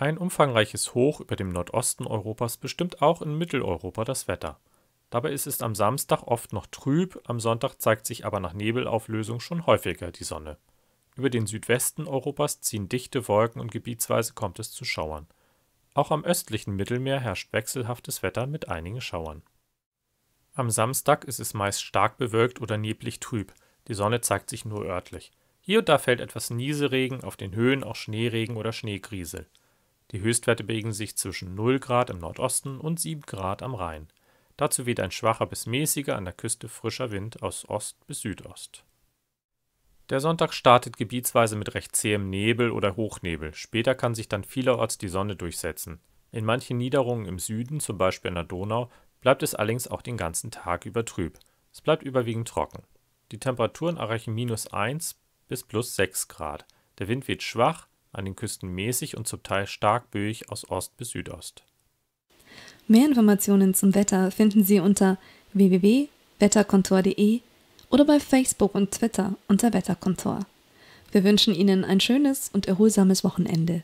Ein umfangreiches Hoch über dem Nordosten Europas bestimmt auch in Mitteleuropa das Wetter. Dabei ist es am Samstag oft noch trüb, am Sonntag zeigt sich aber nach Nebelauflösung schon häufiger die Sonne. Über den Südwesten Europas ziehen dichte Wolken und gebietsweise kommt es zu Schauern. Auch am östlichen Mittelmeer herrscht wechselhaftes Wetter mit einigen Schauern. Am Samstag ist es meist stark bewölkt oder neblig trüb, die Sonne zeigt sich nur örtlich. Hier und da fällt etwas Nieseregen, auf den Höhen auch Schneeregen oder Schneegriesel. Die Höchstwerte bewegen sich zwischen 0 Grad im Nordosten und 7 Grad am Rhein. Dazu weht ein schwacher bis mäßiger, an der Küste frischer Wind aus Ost bis Südost. Der Sonntag startet gebietsweise mit recht zähem Nebel oder Hochnebel. Später kann sich dann vielerorts die Sonne durchsetzen. In manchen Niederungen im Süden, zum Beispiel an der Donau, bleibt es allerdings auch den ganzen Tag über trüb. Es bleibt überwiegend trocken. Die Temperaturen erreichen minus 1 bis plus 6 Grad. Der Wind weht schwach, an den Küsten mäßig und zum Teil stark böig aus Ost bis Südost. Mehr Informationen zum Wetter finden Sie unter www.wetterkontor.de oder bei Facebook und Twitter unter Wetterkontor. Wir wünschen Ihnen ein schönes und erholsames Wochenende.